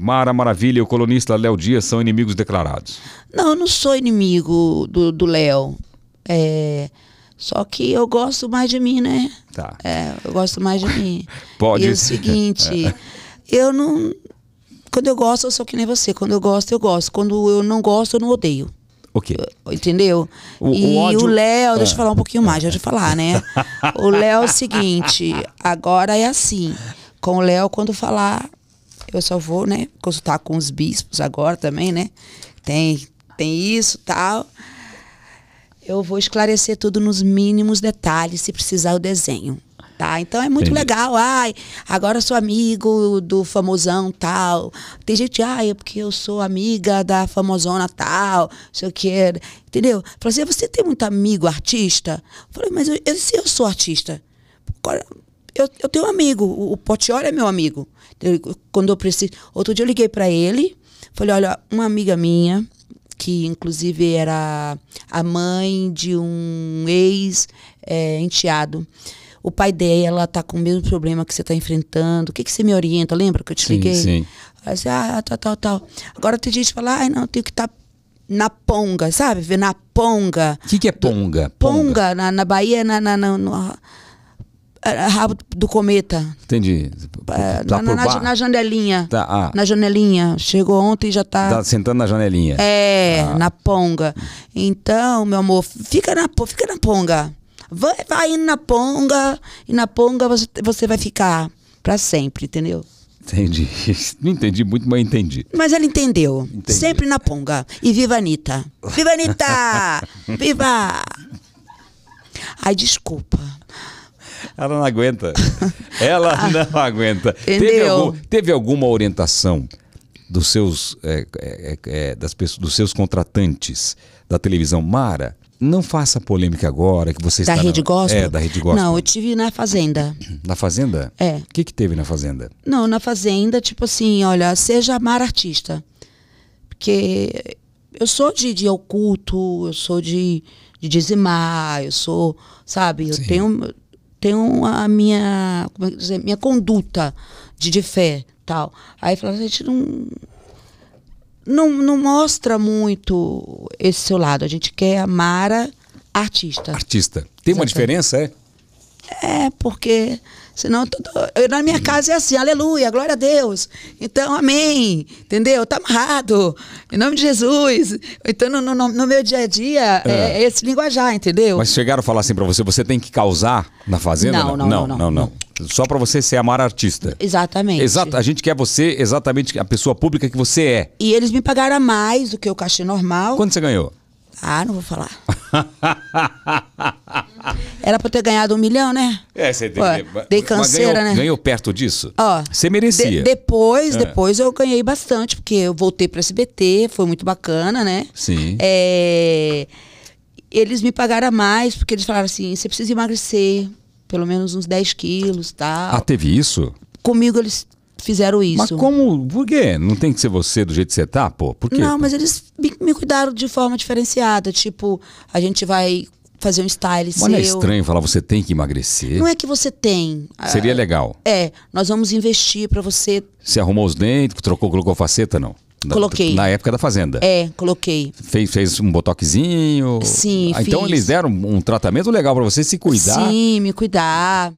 Mara Maravilha e o colunista Léo Dias são inimigos declarados. Não, eu não sou inimigo do Léo. É, só que eu gosto mais de mim, né? Tá. É, eu gosto mais de mim. Pode. E é o seguinte, é. eu não. Quando eu gosto, eu sou que nem você. Quando eu gosto, eu gosto. Quando eu não gosto, eu não odeio. O quê? Entendeu? O, e o Léo, deixa eu ah. falar um pouquinho mais, deixa eu falar, né? o Léo é o seguinte, agora é assim. Com o Léo, quando falar, eu só vou, né, consultar com os bispos agora também, né? Tem, tem isso, tal. Eu vou esclarecer tudo nos mínimos detalhes, se precisar o desenho. Tá? Então é muito Entendi. legal. Ai, agora sou amigo do famosão tal. Tem gente, ai, ah, é porque eu sou amiga da famosona tal, sei o que. Entendeu? Falei assim, você tem muito amigo artista? falei, mas eu, eu, eu sou artista. Agora, eu, eu tenho um amigo, o, o é meu amigo. Eu, quando eu preciso. Outro dia eu liguei para ele, falei: olha, uma amiga minha, que inclusive era a mãe de um ex-enteado. É, o pai dela está com o mesmo problema que você está enfrentando. O que, que você me orienta? Lembra que eu te sim, liguei? Sim. Aí ah, tal, tal, tal. Agora tem gente que fala, ai, ah, não, tenho que estar tá na ponga, sabe? Ver na ponga. O que, que é ponga? Ponga, ponga. na, na Bahia, na, na, na, na é, é, rabo do cometa. Entendi. É, tá na, na, na, janelinha. Tá, ah. Na janelinha. Chegou ontem e já tá. Tá sentando na janelinha. É, ah. na ponga. Então, meu amor, fica na, fica na ponga. Vai, vai indo na ponga e na ponga você, você vai ficar para sempre, entendeu? Entendi. Não entendi muito, mas entendi. Mas ela entendeu. Entendi. Sempre na ponga. E viva Anitta! Viva Anitta! viva! Ai, desculpa. Ela não aguenta. Ela ah. não aguenta. Teve, algum, teve, alguma orientação dos seus, é, é, é, é das pessoas, dos seus contratantes da televisão Mara? Não faça polêmica agora que você da está Rede na... Gospel? É, da Rede Gospel. Não, eu tive na Fazenda. Na Fazenda? É. O que, que teve na Fazenda? Não, na Fazenda, tipo assim, olha, seja Mara artista. Porque eu sou de, de oculto, eu sou de, de dizimar, eu sou, sabe, eu Sim. tenho tenho a minha, como é que dizer, minha conduta de, de fé, tal. Aí fala, a gente não não, não mostra muito esse seu lado. A gente quer a Mara artista. Artista. Tem Exatamente. uma diferença, é? É, porque Senão, eu, na minha casa é assim, aleluia, glória a Deus. Então, amém. Entendeu? Tá amarrado. Em nome de Jesus. Então, no, no, no meu dia a dia, é. é. é esse linguajar, entendeu? Mas chegaram a falar assim para você, você tem que causar na fazenda? Não, não, não. não, não, não, não. Só para você ser amar artista. Exatamente. Exato. A gente quer você exatamente a pessoa pública que você é. E eles me pagaram mais do que o cachê normal. quando você ganhou? Ah, não vou falar. Era pra ter ganhado um milhão, né? É, você dei canseira, ganhou, né? Ganhou perto disso? Ó. Você merecia. De, depois, é. depois eu ganhei bastante, porque eu voltei pra SBT, foi muito bacana, né? Sim. É, eles me pagaram mais, porque eles falaram assim: você precisa emagrecer pelo menos uns 10 quilos tal. Ah, teve isso? Comigo eles fizeram isso. Mas como? Por quê? Não tem que ser você do jeito que você tá, pô? Por quê? Não, mas eles me, me cuidaram de forma diferenciada. Tipo, a gente vai fazer um style Mas seu. não é estranho falar você tem que emagrecer? Não é que você tem. Ah, Seria legal. É, nós vamos investir para você. Você arrumou os dentes, trocou, colocou faceta, não? Na, coloquei. Na época da Fazenda. É, coloquei. Fez, fez um botoxinho. Sim, ah, Então eles deram um tratamento legal para você se cuidar. Sim, me cuidar.